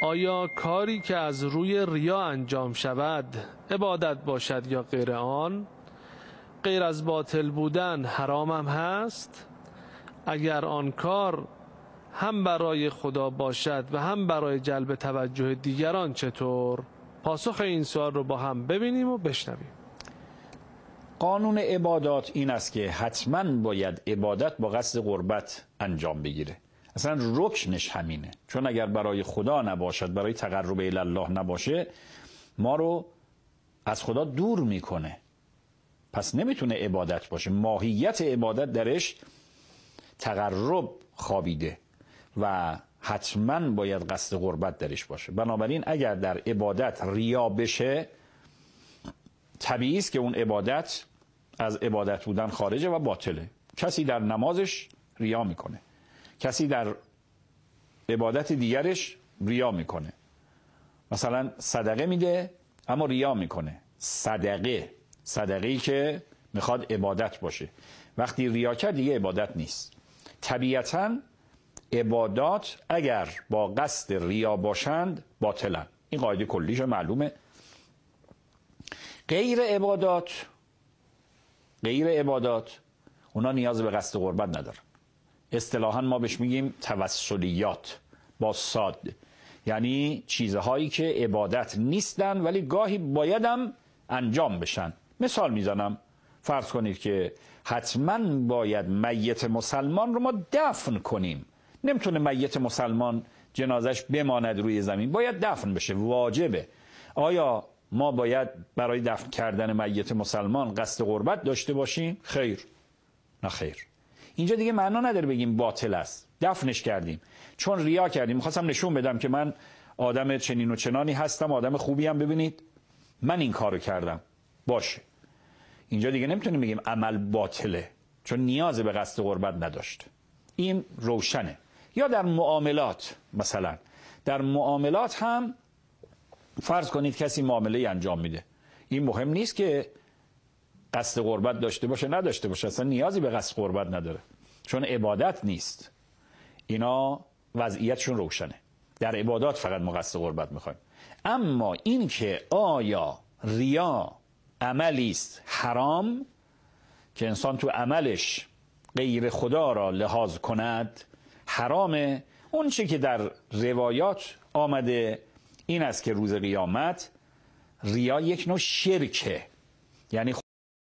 آیا کاری که از روی ریا انجام شود عبادت باشد یا غیر آن غیر از باطل بودن حرامم هست اگر آن کار هم برای خدا باشد و هم برای جلب توجه دیگران چطور پاسخ این سوال رو با هم ببینیم و بشنویم قانون عبادات این است که حتما باید عبادت با قصد قربت انجام بگیره اصلا رکنش همینه چون اگر برای خدا نباشد برای تقرب الله نباشه ما رو از خدا دور میکنه پس نمیتونه عبادت باشه ماهیت عبادت درش تقرب خوابیده و حتما باید قصد غربت درش باشه بنابراین اگر در عبادت ریا بشه طبیعی است که اون عبادت از عبادت بودن خارجه و باطله کسی در نمازش ریا میکنه کسی در عبادت دیگرش ریا میکنه مثلا صدقه میده اما ریا میکنه صدقه صدقه ای که میخواد عبادت باشه وقتی ریا کرد دیگه عبادت نیست طبیعتا عبادات اگر با قصد ریا باشند باطلن این قاعده کلیش معلومه غیر عبادات غیر عبادات اونا نیاز به قصد قربت ندارن اصطلاحا ما بهش میگیم توسلیات با ساد یعنی چیزهایی که عبادت نیستن ولی گاهی بایدم انجام بشن مثال میزنم فرض کنید که حتما باید میت مسلمان رو ما دفن کنیم نمیتونه میت مسلمان جنازش بماند روی زمین باید دفن بشه واجبه آیا ما باید برای دفن کردن میت مسلمان قصد غربت داشته باشیم خیر نه خیر اینجا دیگه معنا نداره بگیم باطل است دفنش کردیم چون ریا کردیم میخواستم نشون بدم که من آدم چنین و چنانی هستم آدم خوبی هم ببینید من این کارو کردم باشه اینجا دیگه نمیتونیم بگیم عمل باطله چون نیاز به قصد قربت نداشت این روشنه یا در معاملات مثلا در معاملات هم فرض کنید کسی معامله انجام میده این مهم نیست که قصد قربت داشته باشه نداشته باشه اصلا نیازی به قصد قربت نداره چون عبادت نیست اینا وضعیتشون روشنه در عبادات فقط ما قصد قربت میخوایم اما این که آیا ریا عملی است حرام که انسان تو عملش غیر خدا را لحاظ کند حرامه اون چی که در روایات آمده این است که روز قیامت ریا یک نوع شرکه یعنی